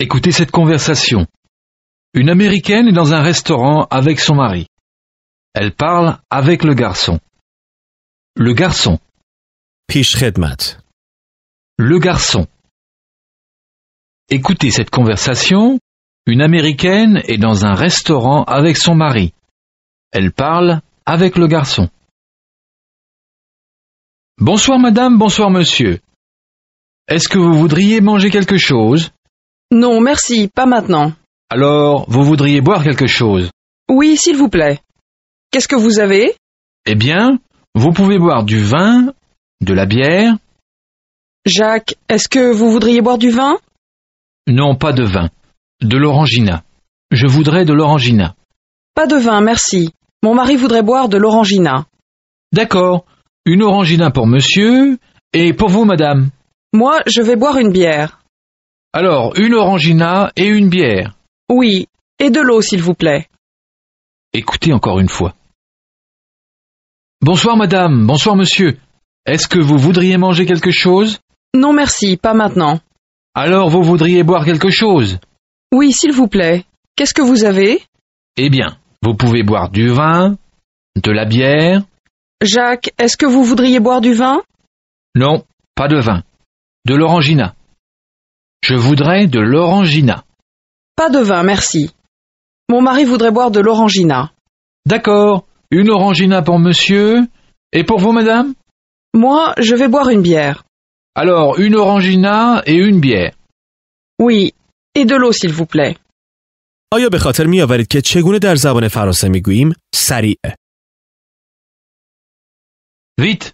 Écoutez cette conversation. Une Américaine est dans un restaurant avec son mari. Elle parle avec le garçon. Le garçon. Le garçon. Écoutez cette conversation. Une Américaine est dans un restaurant avec son mari. Elle parle avec le garçon. Bonsoir madame, bonsoir monsieur. Est-ce que vous voudriez manger quelque chose Non, merci, pas maintenant. Alors, vous voudriez boire quelque chose Oui, s'il vous plaît. Qu'est-ce que vous avez Eh bien, vous pouvez boire du vin, de la bière. Jacques, est-ce que vous voudriez boire du vin Non, pas de vin. De l'orangina. Je voudrais de l'orangina. Pas de vin, merci. Mon mari voudrait boire de l'orangina. D'accord. Une orangina pour monsieur et pour vous, madame. Moi, je vais boire une bière. Alors, une orangina et une bière. Oui, et de l'eau, s'il vous plaît. Écoutez encore une fois. Bonsoir, madame. Bonsoir, monsieur. Est-ce que vous voudriez manger quelque chose Non, merci, pas maintenant. Alors, vous voudriez boire quelque chose Oui, s'il vous plaît. Qu'est-ce que vous avez Eh bien, vous pouvez boire du vin, de la bière. Jacques, est-ce que vous voudriez boire du vin Non, pas de vin. De l'orangina. Je voudrais de l'orangina. Pas de vin, merci. Mon mari voudrait boire de l'orangina. D'accord, une orangina pour monsieur et pour vous, madame Moi, je vais boire une bière. Alors, une orangina et une bière. Oui, et de l'eau, s'il vous plaît. آیا به خاطر می آورید که چگونه در زبان فرانسه می گوییم سریع ویت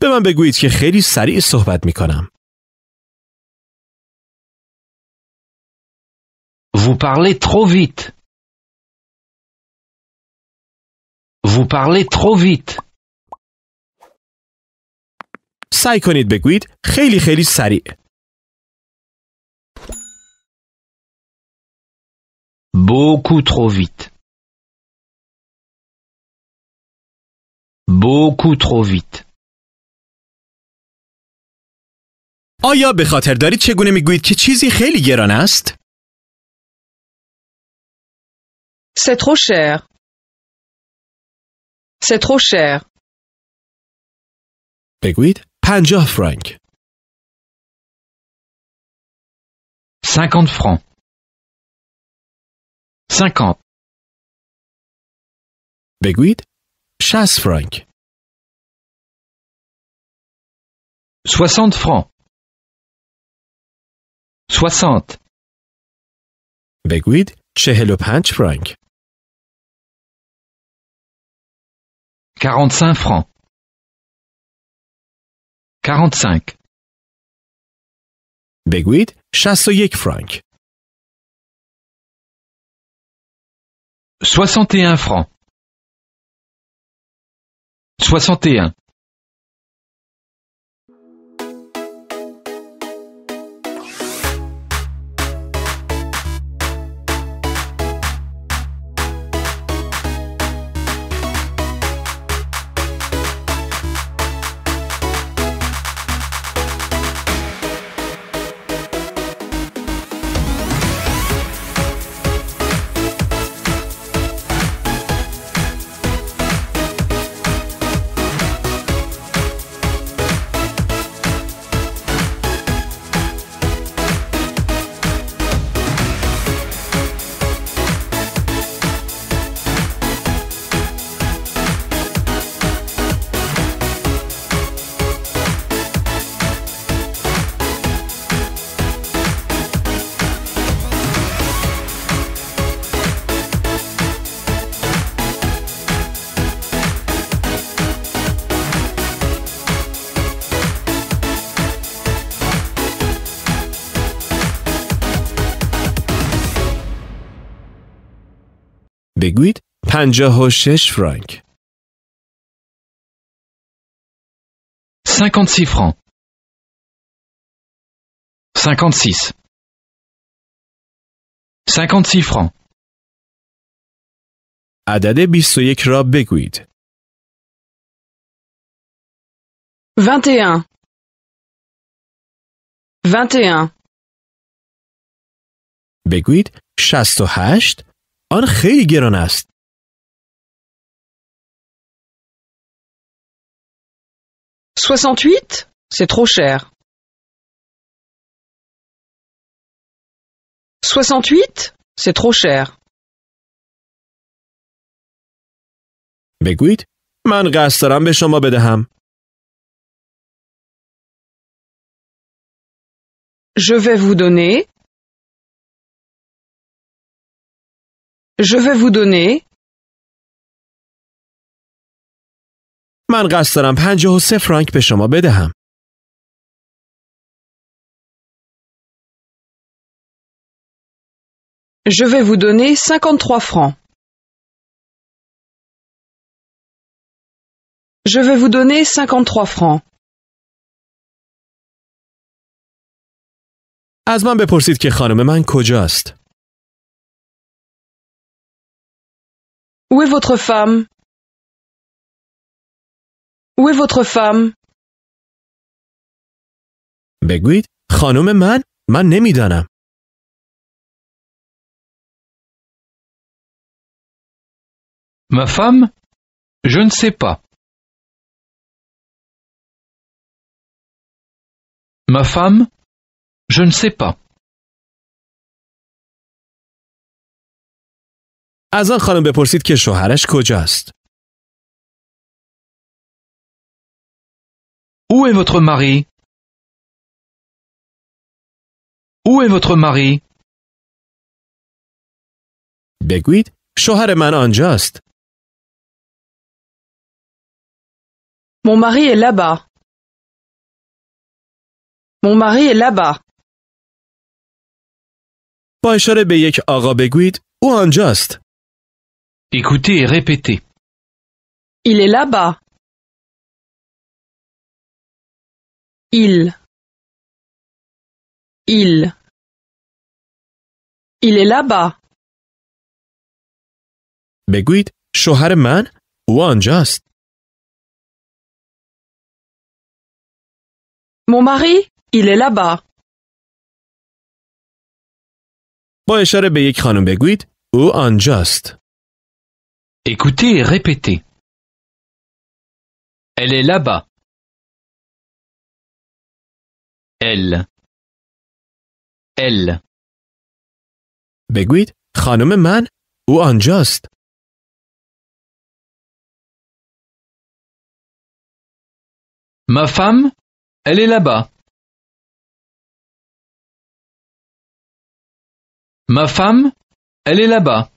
به من بگویید که خیلی سریع صحبت می کنم Vous parlez trop vite. Vous parlez trop vite. سعی کنید بگویید خیلی خیلی سریع. Beaucoup trop vite. Beaucoup trop vite. آیا به خاطر دارید چگونه میگویید که چیزی خیلی گران است؟ C'est trop cher. C'est trop cher. بگویید 50 فرانک. 50 francs. 50. beguid chasse Frank. 60 francs. 60. beguid chehelo punch Frank. 45 francs. 45. beguid chasse yek Frank. Soixante et un francs. Soixante et un. بگویید 56 فرانک 56 فرانک 56 56 فرانک عدد 21 را بگویید 21 21 بگویید 68 آن خیلی گران است. Soixante-huit C'est trop cher. Soixante-huit C'est trop cher. Beguit, من قصد دارم به شما Je vais vous donner Je vais vous donner من قصد دارم 53 فرانک به شما بدهم. Je vais vous donner 53 francs. Je vais vous donner 53 francs. از من بپرسید که خانم من کجاست. Où est votre femme Où est votre femme بگویید خانم e man من Ma femme Je ne sais pas. Ma femme Je ne sais pas. از آن خانم بپرسید که شوهرش کجاست. Où est votre mari? Où est votre mari? Beguid, شوهر من آنجاست. Mon mari est là-bas. Mon mari est là-bas. با اشاره به یک آقا بگویید او آنجاست. écoutez et répétez il est là-bas. il. il. il est là-bas. Beguit, shoheredemans ou unjust. mon mari, il est là-bas. Écoutez et répétez. Elle est là-bas. Elle. Elle. Beguit, خانم من او Ma femme, elle est là-bas. Ma femme, elle est là-bas.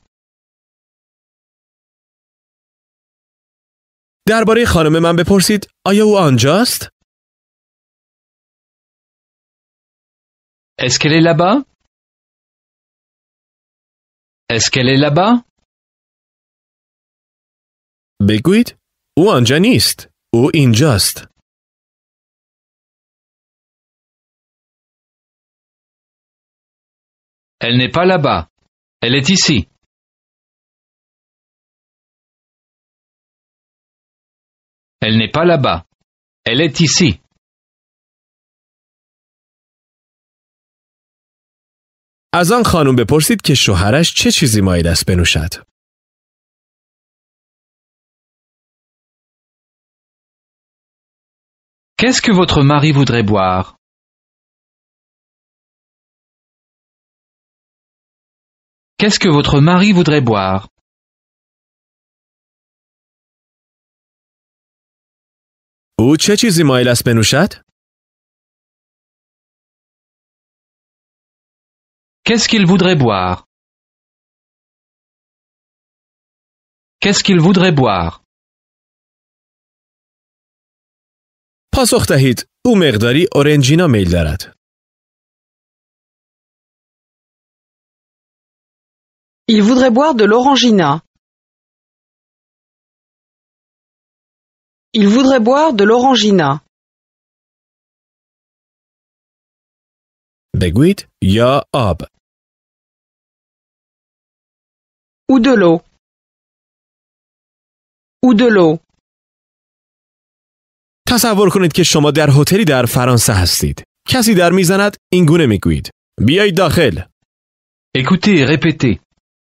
درباره خانم من بپرسید آیا او آنجاست اسکلی لبا؟ اسکلی لبا؟ بگوید بگویید او آنجا نیست او اینجاست Elle n'est pas là-bas. Elle est ici. Elle n'est pas là-bas. Elle est ici. Qu'est-ce que votre mari voudrait boire Qu'est-ce que votre mari voudrait boire quest Qu'est-ce qu'il voudrait boire Qu'est-ce qu'il voudrait boire Pas دهید او merdari اورنجینا میل Il voudrait boire de l'orangina. Il voudrait boire de l'Orangina. Beguit ya ab. Ou de l'eau. Ou de l'eau. Tasa borkhunid ke shoma dar hôtel dar mizanat ingune miguit. Écoutez répétez.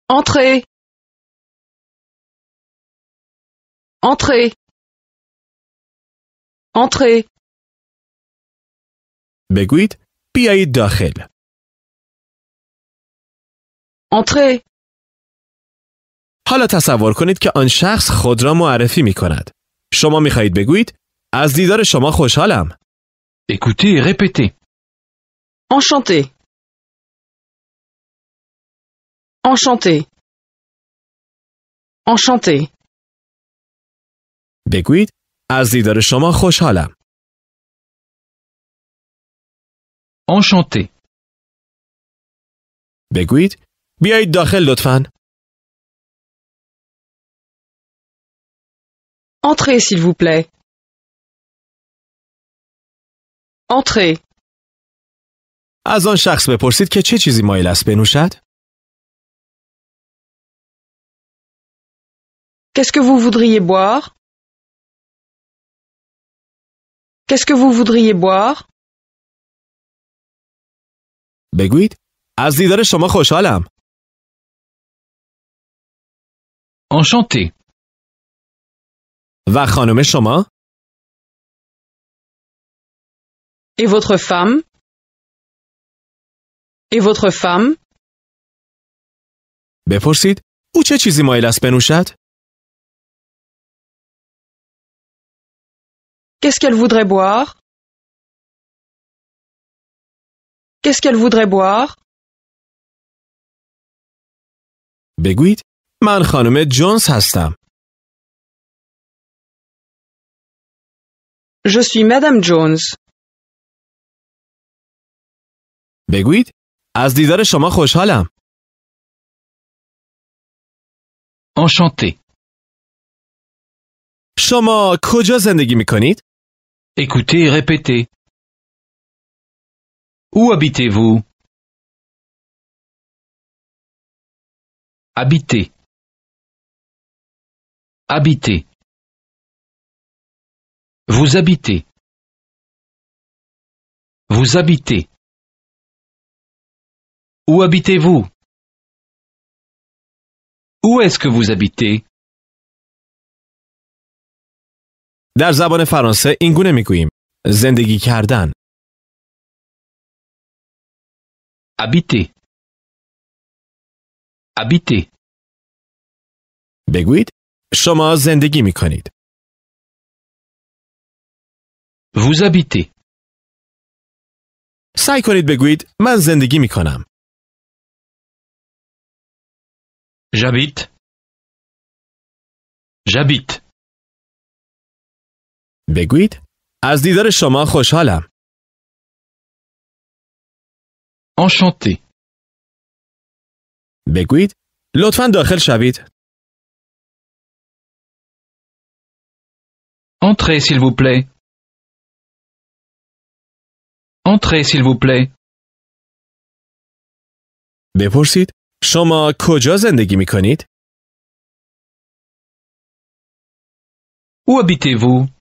Entrez. Entrez. entrez. بگویید بیایید داخل. entrez. حالا تصور کنید که آن شخص خود را معرفی می کند. شما می خواهید بگویید از دیدار شما خوشحالم. Écoutez et répétez. Enchanté. Enchanté. Enchanté. بگویید Enchanté. دیدار شما خوشحالم. Enchanté. بگویید Entrez, s'il vous plaît. Entrez. از آن quest Qu'est-ce que vous voudriez boire بگویید از دیدار شما خوشحالم نشانی و خانم شما و فم بپرسید او چه چیزی مایل است بنوشد Qu'est-ce qu'elle voudrait boire? Qu'est-ce qu'elle voudrait boire? بگویید من خانم جونز هستم. Je suis Madame Jones. بگویید از دیدار شما خوشحالم. Enchanté. شما کجا زندگی می کنید؟ Écoutez et répétez. Où habitez-vous Habitez. Habitez. Vous habitez. Vous habitez. Où habitez-vous Où est-ce que vous habitez در زبان فرانسه این گونه میگوییم زندگی کردن ابیتی ابیتی بگویید شما زندگی می کنید vous habitez سعی کنید بگوید. من زندگی می کنم j'habite j'habite بگویید از دیدار شما خوشحالم. enchanté. بگویید لطفا داخل شوید. انتره s'il vous plaît. Entrez s'il vous بپرسید شما کجا زندگی می کنید؟ Où habitez-vous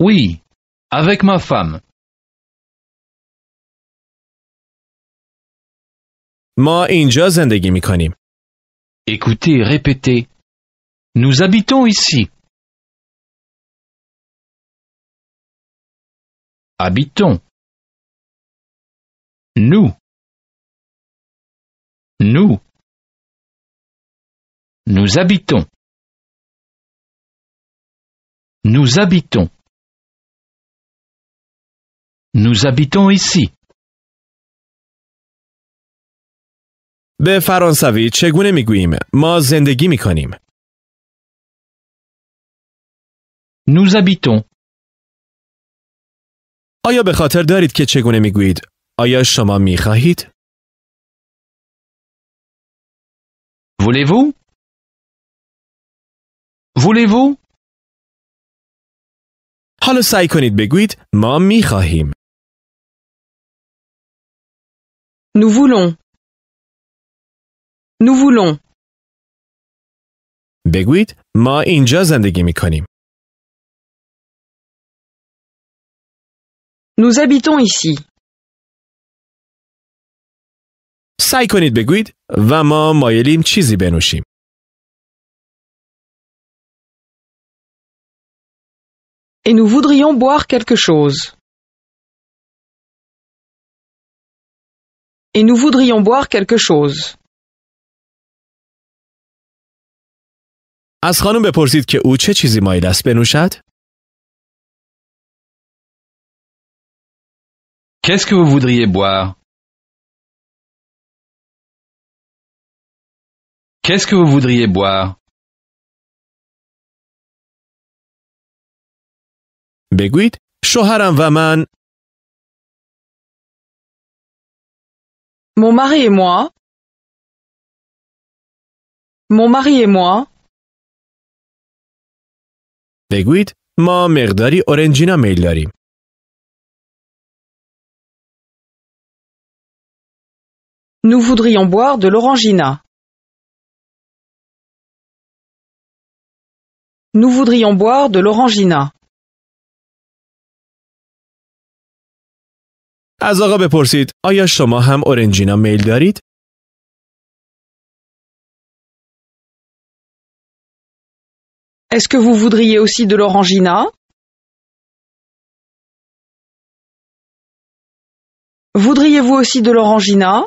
Oui, avec ma femme. Écoutez, répétez. Nous habitons ici. Habitons. Nous. Nous. Nous habitons. Nous habitons. Nous habitons ici. به فرانسوی چگونه میگوییم ما زندگی میکنیم Nous habitons. آیا به خاطر دارید که چگونه میگویید آیا شما میخواهید Voulez-vous voulez-vous حالا سعی کنید بگویید ما میخواهیم. Nous voulons. Nous voulons. بگویید ما اینجا زندگی میکنیم. Nous habitons ici. سعی کنید بگویید و ما مایلیم چیزی بنوشیم. Et nous voudrions boire quelque chose. Et nous voudrions boire quelque chose. از خانم بپرسید که او چه چیزی مایل است بنوشد. Qu'est-ce que vous voudriez boire Qu'est-ce que vous voudriez boire? Beguit, shoharam vaman. Mon mari et moi. Mon mari et moi. Beguit, ma merdari orangina میل Nous voudrions boire de l'orangina. Nous voudrions boire de l'orangina. est Est-ce que vous voudriez aussi de l'orangina? Voudriez-vous aussi de l'orangina?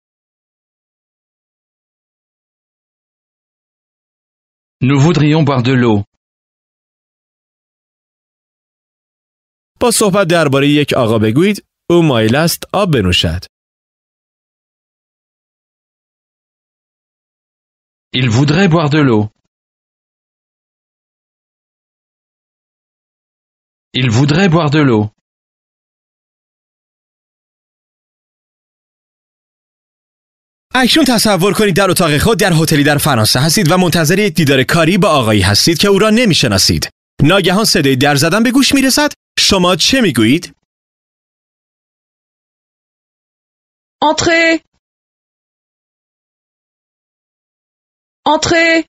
Nous voudrions boire de l'eau. Il voudrait boire de l'eau. Il voudrait boire de l'eau. اکنون تصور کنید در اتاق خود در هتلی در فرانسه هستید و منتظر یک دیدار کاری با آقایی هستید که او را نمیشناسید. ناگهان صدای در زدن به گوش میرسد. شما چه میگویید؟ Entrez. Entrez.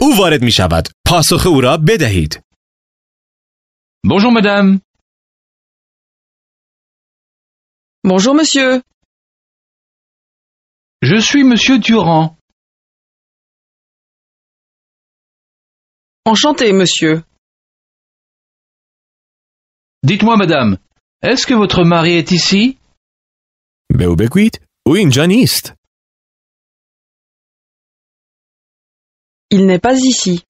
او وارد می شود. پاسخ او را بدهید. Bonjour madame. Bonjour, monsieur. Je suis monsieur Durand. Enchanté, monsieur. Dites-moi, madame, est-ce que votre mari est ici ou oui, Janist. Il n'est pas ici.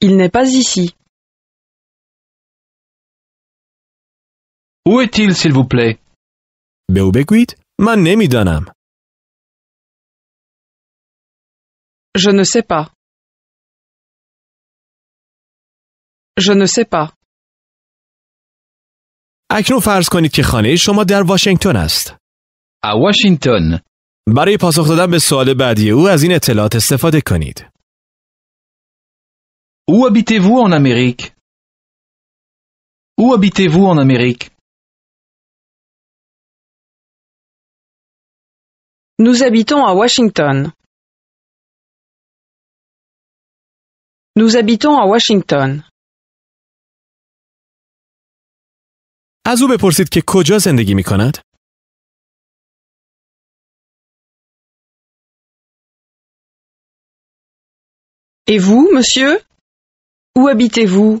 Il n'est pas ici. Où به او بگوید، من نمیدانم. Je sais sais اکنون فرض کنید که خانه شما در واشنگتن است. À برای پاسخ دادن به سوال بعدی او از این اطلاعات استفاده کنید. Où habitez-vous en Amérique Où Nous habitons à Washington. Nous habitons à Washington. Et vous, monsieur Où habitez-vous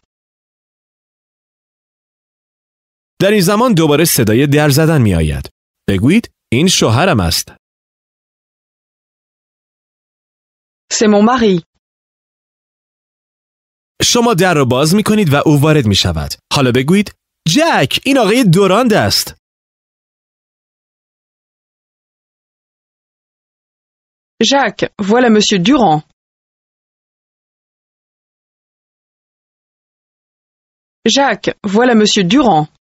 در این زمان دوباره صدای در زدن می آید. بگویید این شوهرم است. C'est شما در را باز می کنید و او وارد می شود. حالا بگویید جک این آقای دوراند است. جک، voilà monsieur Durand. جک، voilà monsieur Durand.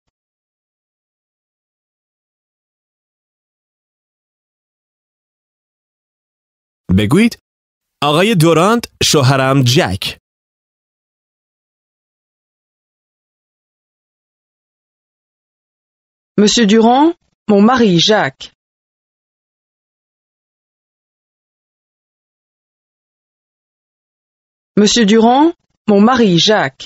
بگویید آقای دورانت شوهرم جک Monsieur Durand, mon mari Jacques. Monsieur Durand, mon mari Jacques.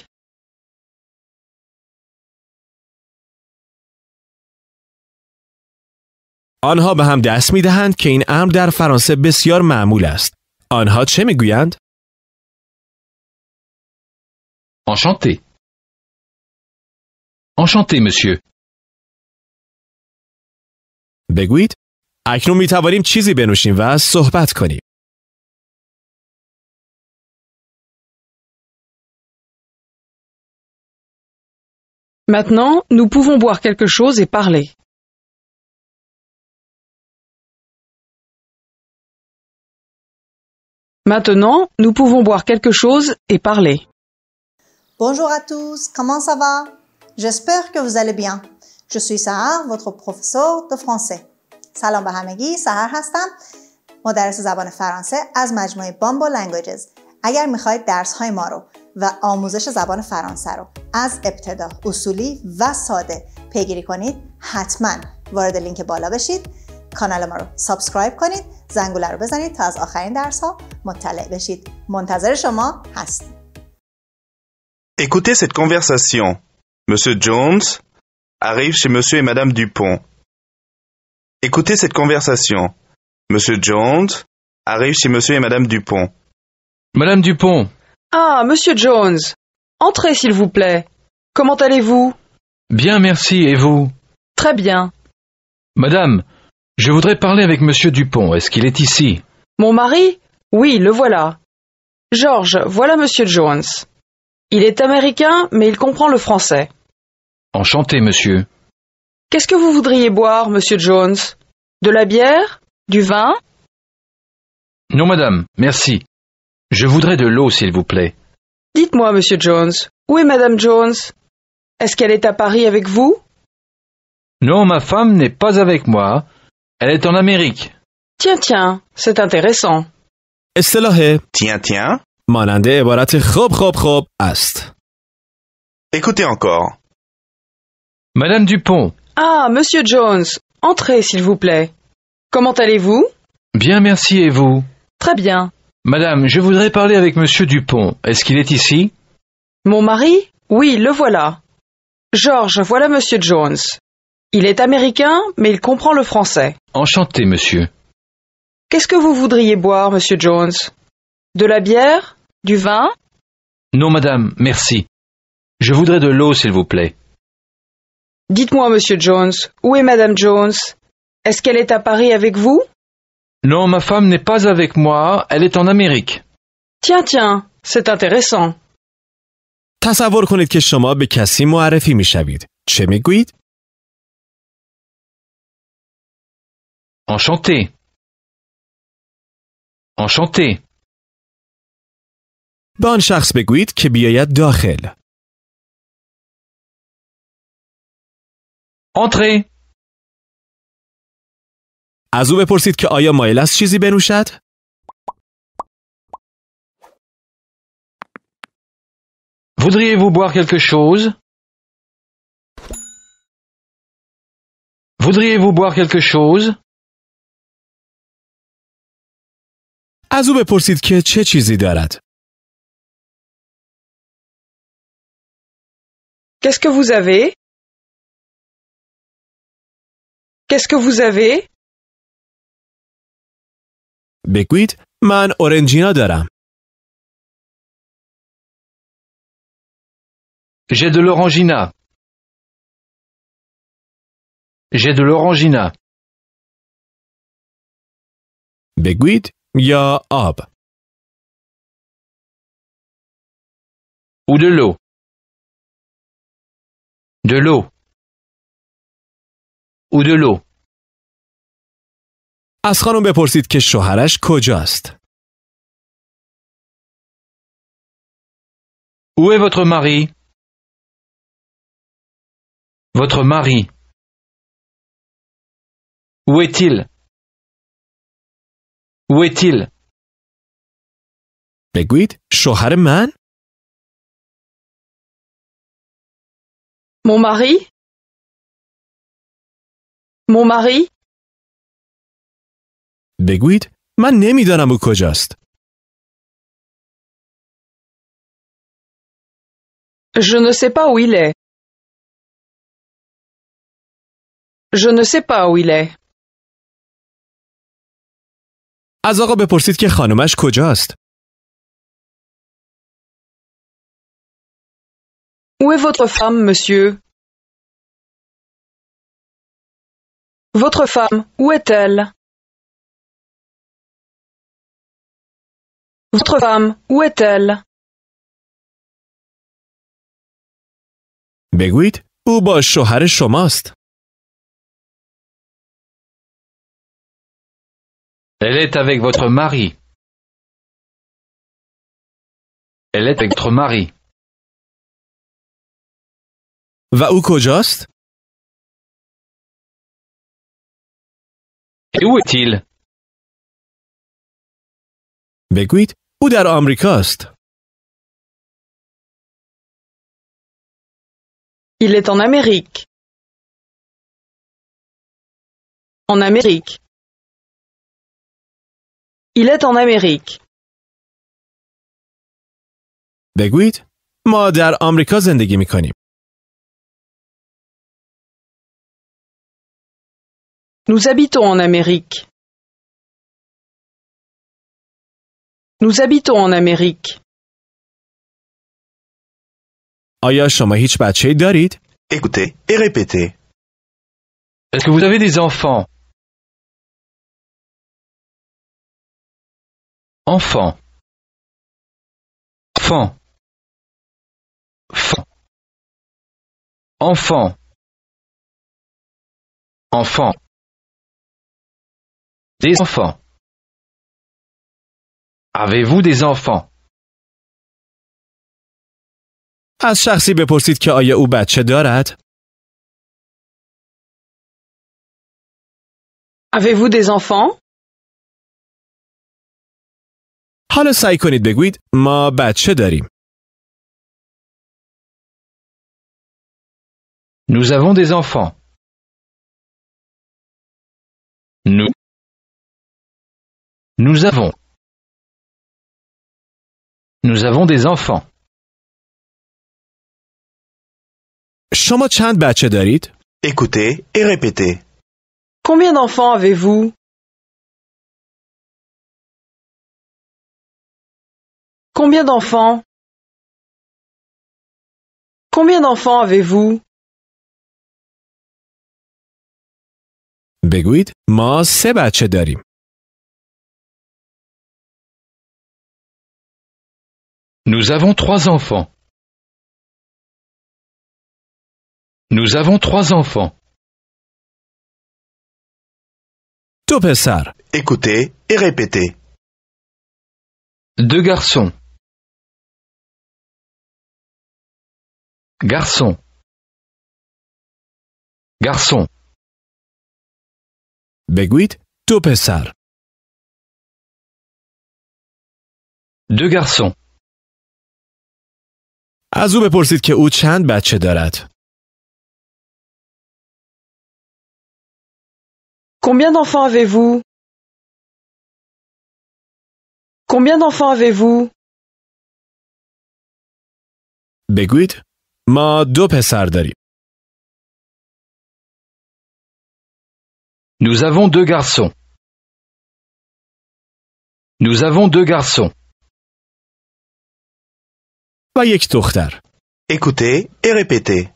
آنها به هم دست می دهند که این امر در فرانسه بسیار معمول است. آنها چه می گویند؟ Enchanté. Enchanté, monsieur. بگویید اکنون می توانیم چیزی بنوشیم و صحبت کنیم. Maintenant, nous pouvons boire quelque chose et parler. Maintenant, nous pouvons boire quelque chose et parler. Bonjour à tous, comment ça va J'espère que vous allez سهر votre professeur de français. سلام به همگی سهر هستم مدرس زبان فرانسه از مجموعه بامبو لنگویجز اگر میخواید درس های ما رو و آموزش زبان فرانسه رو از ابتدا اصولی و ساده پیگیری کنید حتما وارد لینک بالا بشید Écoutez cette conversation. Monsieur Jones arrive chez Monsieur et Madame Dupont. Écoutez cette conversation. Monsieur Jones arrive chez Monsieur et Madame Dupont. Madame Dupont. Ah, Monsieur Jones. Entrez, s'il vous plaît. Comment allez-vous Bien, merci, et vous Très bien. Madame, je voudrais parler avec Monsieur Dupont. Est-ce qu'il est ici Mon mari Oui, le voilà. Georges, voilà Monsieur Jones. Il est américain, mais il comprend le français. Enchanté, monsieur. Qu'est-ce que vous voudriez boire, Monsieur Jones De la bière Du vin Non, madame, merci. Je voudrais de l'eau, s'il vous plaît. Dites-moi, Monsieur Jones, où est Madame Jones Est-ce qu'elle est à Paris avec vous Non, ma femme n'est pas avec moi. Elle est en Amérique. Tiens, tiens, c'est intéressant. اصطلاح Tiens, tiens. voilà voilà, hop, hop hop, Ast. Écoutez encore. Madame Dupont. Ah, monsieur Jones, entrez s'il vous plaît. Comment allez-vous Bien, merci et vous Très bien. Madame, je voudrais parler avec monsieur Dupont. Est-ce qu'il est ici Mon mari Oui, le voilà. Georges, voilà monsieur Jones. Il est américain, mais il comprend le français. Enchanté, monsieur. Qu'est-ce que vous voudriez boire, monsieur Jones De la bière Du vin Non, madame, merci. Je voudrais de l'eau, s'il vous plaît. Dites-moi, monsieur Jones, où est madame Jones Est-ce qu'elle est à Paris avec vous Non, ma femme n'est pas avec moi, elle est en Amérique. Tiens, tiens, c'est intéressant. enchanté enchanté Bonne chance شخص بگویید که بیاید Entrez. از او بپرسید که آیا مایل است چیزی voudriez Voudriez-vous boire quelque chose? Voudriez-vous boire quelque chose? از او بپرسید که چه چیزی دارد. Qu'est-ce que vous avez? Qu'est-ce que vous avez? بگویید من اورنجینا دارم. J'ai de l'orangina. J'ai de l'orangina. یا آب او دلو دلو او دلو از خانم بپرسید که شوهرش کجاست او est votre مری votre مری où est Où est بگویید شوهر من؟ Mon mari Mon mari بگویید من نمیدانم او کجاست. Je ne sais pas où il est. Je ne sais pas où il est. از آقا بپرسید که خانمش کجاست. Où est votre femme, monsieur Votre femme, où est-elle Votre femme, où est-elle بگویید او با شوهر شماست. Elle est avec votre mari. Elle est avec votre mari. Va où Et où est-il? Ben, ou Il est en Amérique. En Amérique. Il est en Amérique. Nous habitons en Amérique. Nous habitons en Amérique. Écoutez et répétez. Est-ce que vous avez des enfants enfant Enfant. enfant enfant des enfants Avez-vous des enfants avez Avez-vous des enfants Nous avons des enfants. Nous. Nous avons. Nous avons des enfants. Écoutez et répétez. Combien d'enfants avez-vous Combien d'enfants Combien d'enfants avez-vous بگویید ما Nous avons trois enfants. Nous avons trois enfants. Topesar, Écoutez et répétez. Deux garçons. Garçon. Garçon. Beguit, Deux garçons. از pour بپرسید que Combien d'enfants avez-vous Combien d'enfants avez-vous Beguit, nous avons deux garçons. Nous avons deux garçons. Écoutez et répétez.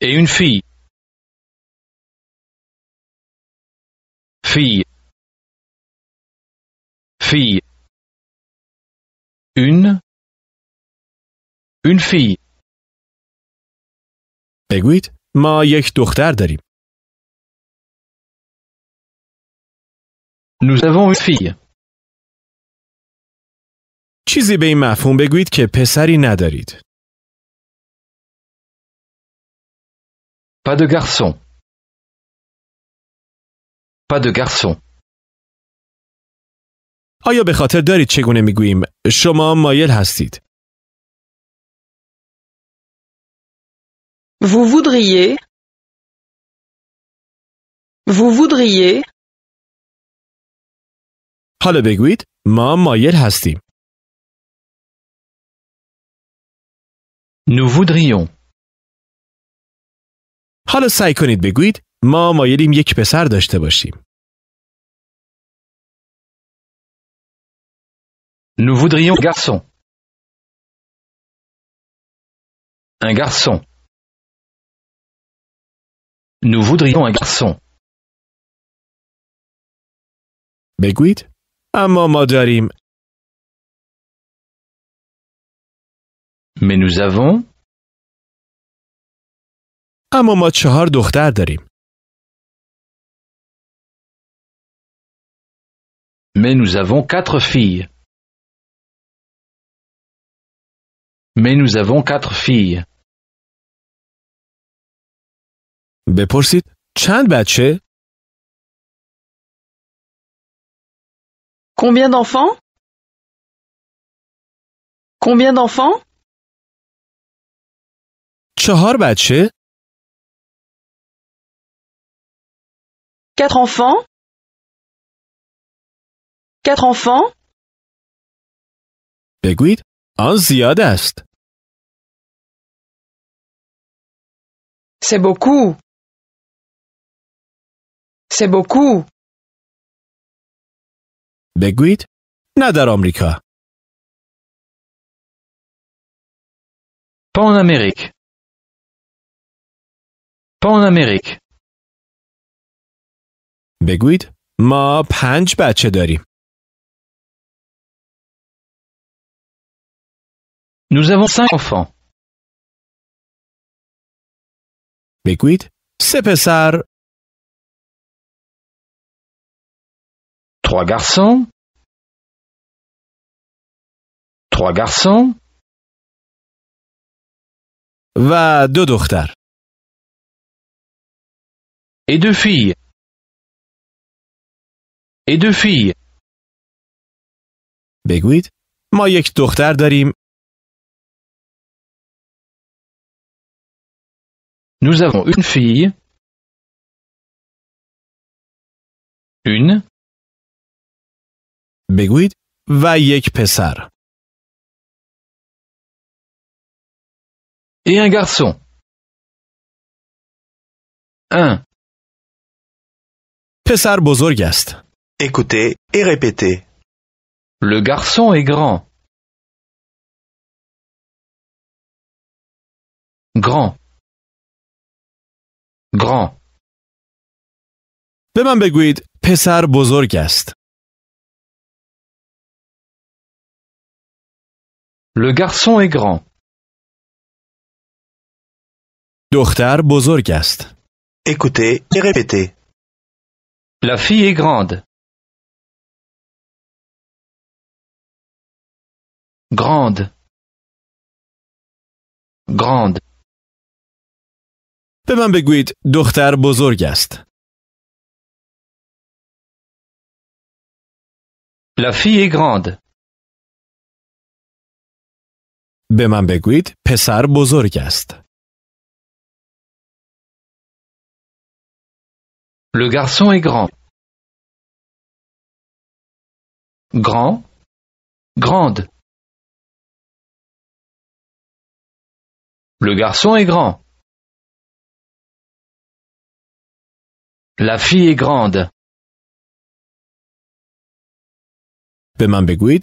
Et une fille. Fille. Fille. Une. Une fille. بگویید ما یک دختر داریم. Nous avons une fille. چیزی به این مفهوم بگویید که پسری ندارید. Pas de garçon. Pas de garçon. آیا به خاطر دارید چگونه میگوییم شما مایل هستید؟ Vous voudriez… Vous voudriez… حالا بگویید ما مایل هستیم. Nous voudrions. حالا سعی کنید بگویید ما مایلیم یک پسر داشته باشیم. Nous voudrions garçon. Un garçon. Nous voudrions un garçon. Beguit, Mais nous avons Mais nous avons quatre filles. Mais nous avons quatre filles. بپرسید چند بچه؟ Combien d'enfants? Combien d'enfants? چهار بچه؟ Quatre enfants? Quatre enfants? بگوید: آن زیاد است. C'est beaucoup. C'est beaucoup. بگویید نه در آمریکا. Pas en Amérique. Pas بگویید ما پنج بچه داریم. Nous avons cinq enfants. بگویید سه پسر Trois garçons. Trois garçons. Va deux Et deux filles. Et deux filles. Beguit, ma yek دختر Nous avons une fille. Une بگویید و یک پسر. Et un garçon. پسر بزرگ است. Écoutez et répétez. Le garçon est grand. Grand. Grand. به من بگویید پسر بزرگ است. Le garçon est grand. Docteur Bozorgast. Écoutez et répétez. La fille est grande. Grande. Grande. La fille est grande. به بگویید Le garçon est grand. Grand. Grande. Le garçon est grand. La fille est grande. به من بگویید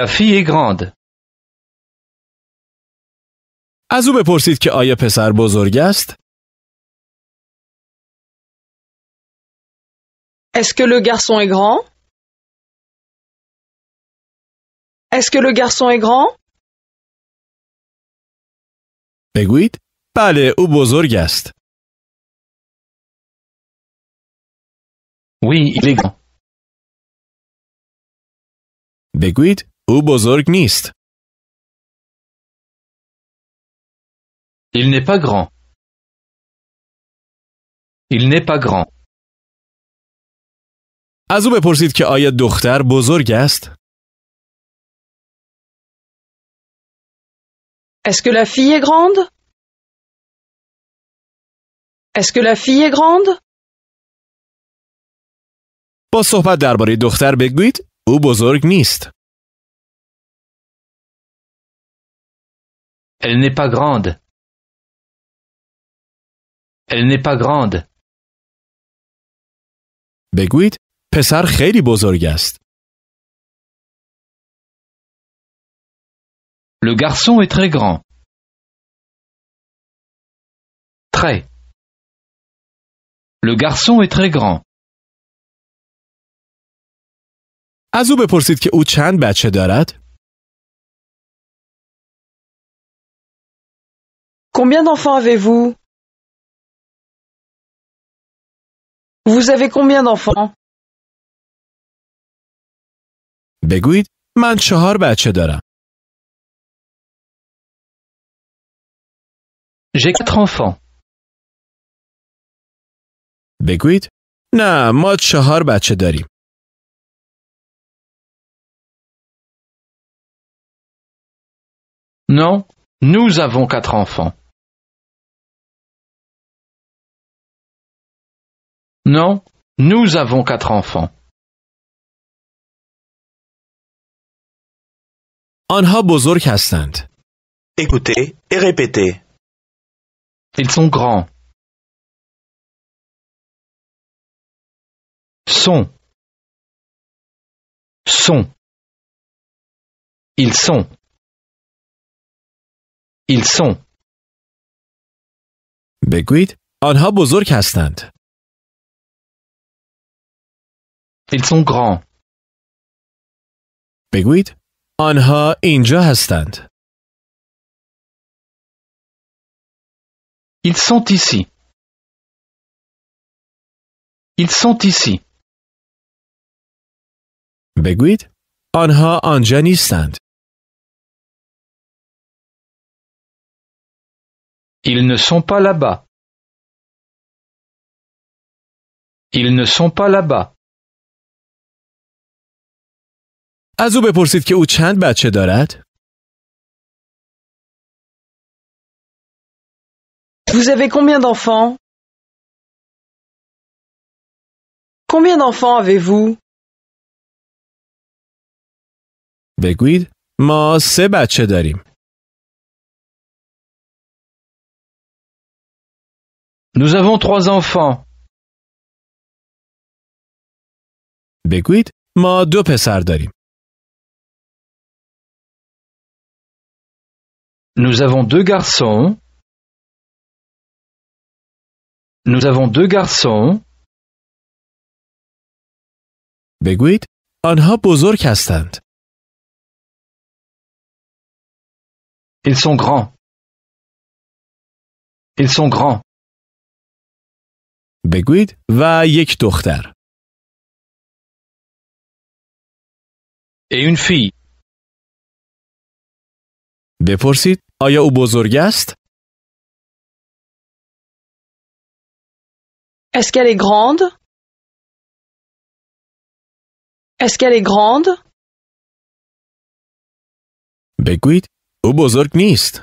La fille est grande. از او بپرسید که آیا پسر est Est-ce que le garçon est grand? Est-ce que le garçon est grand? Beguit بله au بزرگ Oui, il est grand. بگویید او بزرگ نیست. Il n'est pas grand. Il n'est pas grand. از او بپرسید که آیا دختر بزرگ است؟ Est-ce que la fille est grande? Est-ce que la fille est grande? با صحبت درباره دختر بگویید او بزرگ نیست. Elle n'est pas grande. Elle n'est pas grande. بگویید پسر خیلی بزرگ است. Le garçon est très grand. Très. Le garçon est très grand. از او بپرسید که او چند بچه دارد. Combien d'enfants avez-vous Vous avez combien d'enfants Beguit, J'ai quatre enfants. Beguit Na Non, nous avons quatre enfants. Non, nous avons quatre enfants. Anha Écoutez et répétez. Ils sont grands. Sont. Sont. Ils sont. Ils sont. Beguit, anha بزرگ Ils sont grands. بگویید آنها اینجا هستند. Ils sont ici. Ils sont ici. بگویید آنها آنجا نیستند. Ils ne sont pas là-bas. Ils ne sont pas là-bas. از او بپرسید که او چند بچه دارد؟ Vous avez combien d'enfants Combien d'enfants avez-vous بگویید ما سه بچه داریم. Nous avons trois enfants. بگویید ما دو پسر داریم. Nous avons deux garçons… Nous avons deux garçons… بگویید آنها بزرگ هستند. Ils sont grands. Ils sont grands. بگویید va یک دختر. Et une fille. آیا او بزرگ است؟ Est-ce qu'elle est grande? Est-ce qu'elle est grande? بگویید او بزرگ نیست.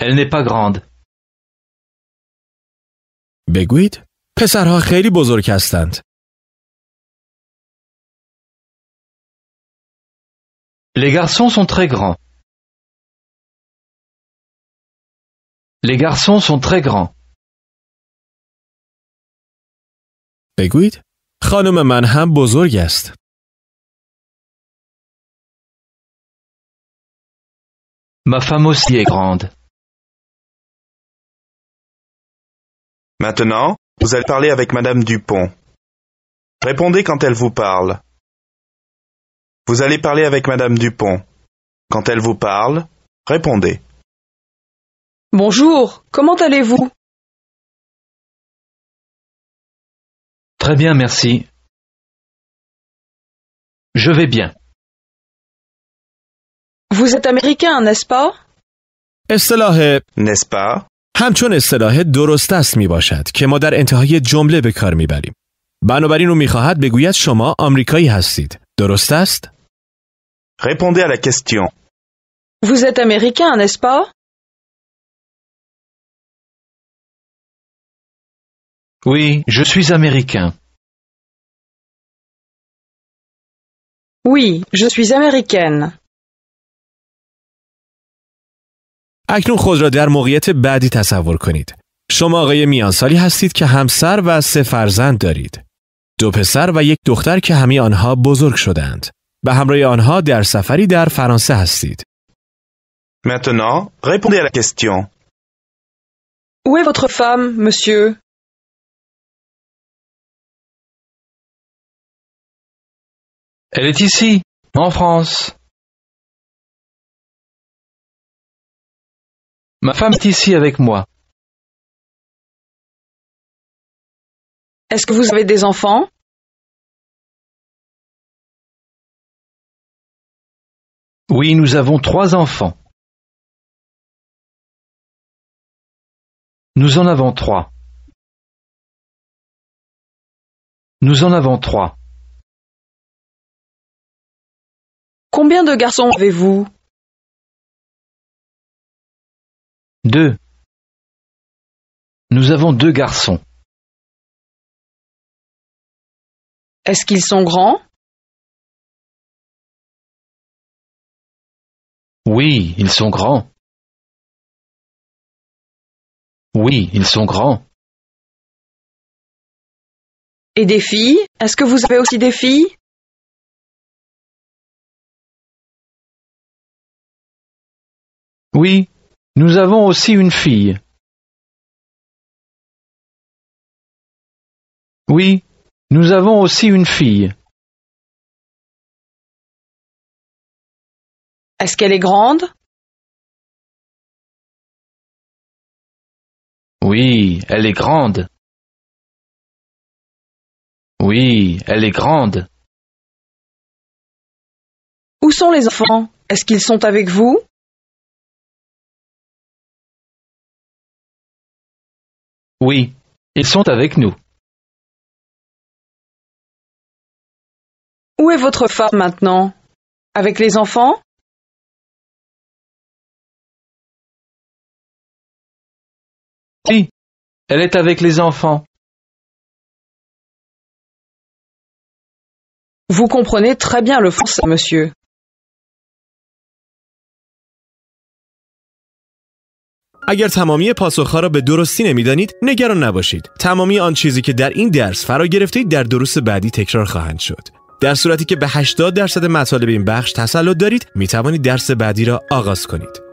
Elle n'est pas grande. بگویید پسرها خیلی بزرگ هستند. Les garçons sont très grands. Les garçons sont très grands. Ma femme aussi est grande. Maintenant, vous allez parler avec madame Dupont. Répondez quand elle vous parle. Vous allez parler avec madame Dupont. Quand elle vous parle, répondez. Bonjour, comment allez-vous Très bien, merci. Je vais bien. Vous êtes américain, n'est-ce pas اصطلاح n'est-ce pas همچون اصطلاح درست است می باشد که ما در انتهای جمله به کار می بریم. بنابراین او می خواهد بگوید شما آمریکایی هستید. درست است؟ Répondez à la question. Vous êtes américain, n'est-ce pas Oui, je suis américain. Oui, je suis américaine. اکنون خود را در موقعیت بعدی تصور کنید. شما آقای میانسالی هستید که همسر و سه فرزند دارید. دو پسر و یک دختر که همه آنها بزرگ شدند. Maintenant, répondez à la question. Où est votre femme, monsieur? Elle est ici, en France. Ma femme est ici avec moi. Est-ce que vous avez des enfants? Oui, nous avons trois enfants. Nous en avons trois. Nous en avons trois. Combien de garçons avez-vous Deux. Nous avons deux garçons. Est-ce qu'ils sont grands Oui, ils sont grands. Oui, ils sont grands. Et des filles Est-ce que vous avez aussi des filles Oui, nous avons aussi une fille. Oui, nous avons aussi une fille. Est-ce qu'elle est grande Oui, elle est grande. Oui, elle est grande. Où sont les enfants Est-ce qu'ils sont avec vous Oui, ils sont avec nous. Où est votre femme maintenant Avec les enfants elle est avec les enfants. Vous comprenez très bien le français, monsieur. اگر تمامی پاسخها را به درستی نمیدانید نگران نباشید تمامی آن چیزی که در این درس فرا گرفتید در دروس بعدی تکرار خواهند شد در صورتی که به 80 درصد مطالب این بخش تسلط دارید می توانید درس بعدی را آغاز کنید